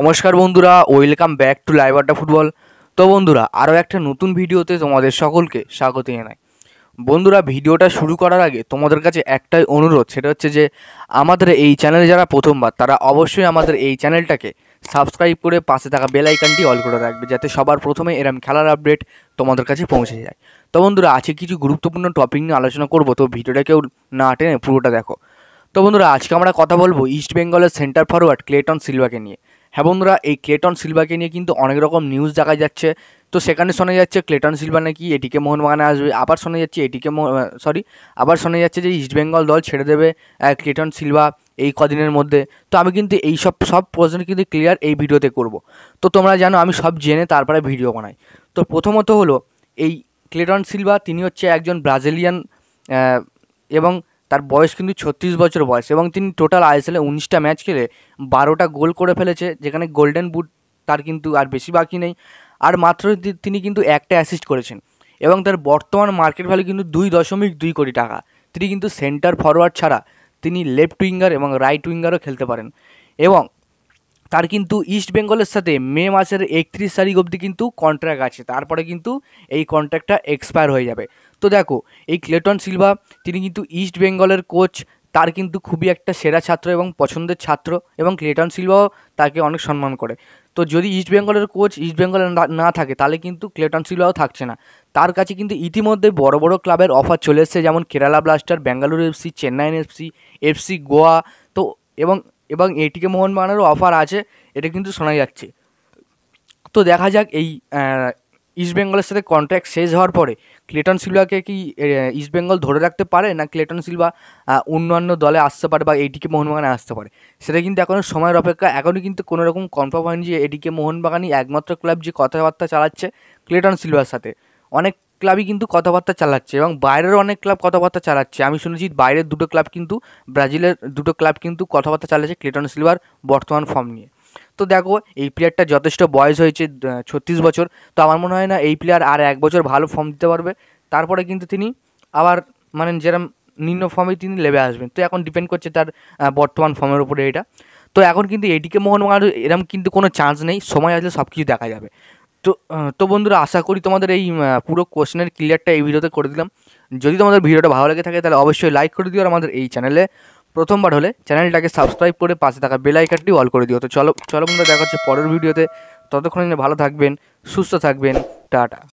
নমস্কার বন্ধুরা welcome back to live Adda football তো বন্ধুরা আরও একটা নতুন ভিডিওতে তোমাদের সকলকে স্বাগত জানাই বন্ধুরা ভিডিওটা শুরু করার আগে তোমাদের কাছে একটাই অনুরোধ সেটা হচ্ছে যে আমাদের এই চ্যানেলে যারা প্রথমবার তারা অবশ্যই আমাদের এই চ্যানেলটাকে সাবস্ক্রাইব করে পাশে থাকা বেল আইকনটি অল করে রাখবে যাতে সবার প্রথমে এরম খেলার আপডেট তোমাদের কাছে পৌঁছে যায় তো বন্ধুরা আজকে কিছু গুরুত্বপূর্ণ টপিক নিয়ে আলোচনা করবো তো ভিডিওটা কেউ না টেনে পুরোটা দেখো তো বন্ধুরা আজকে আমরা কথা বলবো ইস্ট বেঙ্গলের সেন্টার ফরওয়ার্ড ক্লেটন সিলভাকে নিয়ে হ্যাঁ বন্ধুরা এই ক্লেটন সিলভাকে নিয়ে কিন্তু অনেক রকম নিউজ দেখা যাচ্ছে তো সেখানে শোনা যাচ্ছে ক্লেটন সিলভা নাকি এটিকে মোহনবাগানে আসবে আবার শোনা যাচ্ছে এটিকে সরি আবার শোনা যাচ্ছে যে ইস্টবেঙ্গল দল ছেড়ে দেবে ক্লেটন সিলভা এই কদিনের মধ্যে তো আমি কিন্তু এই সব সব প্রশ্ন কিন্তু ক্লিয়ার এই ভিডিওতে করব তো তোমরা জানো আমি সব জেনে তারপরে ভিডিও বানাই তো প্রথমত হলো এই ক্লেটন সিলভা তিনি হচ্ছে একজন ব্রাজিলিয়ান এবং তার বয়স কিন্তু ছত্রিশ বছর বয়স এবং তিনি টোটাল আইএসএলে উনিশটা ম্যাচ খেলে বারোটা গোল করে ফেলেছে যেখানে গোল্ডেন বুট তার কিন্তু আর বেশি বাকি নেই আর মাত্র তিনি কিন্তু একটা অ্যাসিস্ট করেছেন এবং তার বর্তমান মার্কেট ভ্যালু কিন্তু দুই দশমিক দুই কোটি টাকা তিনি কিন্তু সেন্টার ফরওয়ার্ড ছাড়া তিনি লেফট উইঙ্গার এবং রাইট উইঙ্গারও খেলতে পারেন এবং তার কিন্তু ইস্ট বেঙ্গলের সাথে মে মাসের একত্রিশ তারিখ অবধি কিন্তু কন্ট্রাক্ট আছে তারপরে কিন্তু এই কন্ট্রাক্টটা এক্সপায়ার হয়ে যাবে তো দেখো এই ক্লেটন সিলভা তিনি কিন্তু ইস্ট বেঙ্গলের কোচ তার কিন্তু খুবই একটা সেরা ছাত্র এবং পছন্দের ছাত্র এবং ক্লেটন সিলভাও তাকে অনেক সম্মান করে তো যদি ইস্ট বেঙ্গলের কোচ ইস্ট বেঙ্গলের না থাকে তাহলে কিন্তু ক্লেটন সিলভাও থাকছে না তার কাছে কিন্তু ইতিমধ্যে বড় বড় ক্লাবের অফার চলে এসেছে যেমন Kerala blaster Bengaluru FC Chennaiyin FC FC Goa তো এবং এবং এটিকে মোহন বানানোরও অফার আছে এটা কিন্তু শোনা যাচ্ছে তো দেখা যাক এই ইস্ট বেঙ্গলের সাথে কন্ট্র্যাক্ট শেষ হওয়ার পরে ক্লেটন সিলভাকে কি ইস্ট বেঙ্গল ধরে রাখতে পারে না ক্লেটন সিলভা অন্যান্য দলে আসতে পারে বা এটিকে মোহনবাগানে আসতে পারে সেটা কিন্তু এখনও সময়ের অপেক্ষা এখনও কিন্তু কোনো রকম কনফার্ম হয়নি যে এটিকে মোহনবাগানই একমাত্র ক্লাব যে কথাবার্তা চালাচ্ছে ক্লেটন সিলভার সাথে অনেক ক্লাবই কিন্তু কথাবার্তা চালাচ্ছে এবং বাইরের অনেক ক্লাব কথাবার্তা চালাচ্ছে আমি শুনেছি বাইরের দুটো ক্লাব কিন্তু ব্রাজিলের দুটো ক্লাব কিন্তু কথাবার্তা চালাচ্ছে ক্লেটন সিলভার বর্তমান ফর্ম নিয়ে তো দেখো এই প্লেয়ারটা যথেষ্ট বয়স হয়েছে ছত্রিশ বছর তো আমার মনে হয় না এই প্লেয়ার আর এক বছর ভালো ফর্ম দিতে পারবে তারপরে কিন্তু তিনি আবার মানে যেরম নিম্ন ফর্মে তিনি লেবে আসবেন তো এখন ডিপেন্ড করছে তার বর্তমান ফর্মের উপরে এটা তো এখন কিন্তু এটিকে মোহনবাগান এরম কিন্তু কোনো চান্স নেই সময় আসলে সব কিছু দেখা যাবে তো তো বন্ধুরা আশা করি তোমাদের এই পুরো কোশ্চেনের ক্লিয়ারটা এই ভিডিওতে করে দিলাম যদি তোমাদের ভিডিওটা ভালো লেগে থাকে তাহলে অবশ্যই লাইক করে দিও আর আমাদের এই চ্যানেলে প্রথমবার হলে চ্যানেলটাকে সাবস্ক্রাইব করে পাশে থাকা বেল আইকনটি অল করে দিও তো চলো চলো বন্ধুরা দেখা হচ্ছে পরের ভিডিওতে ততক্ষণ ভালো থাকবেন সুস্থ থাকবেন টাটা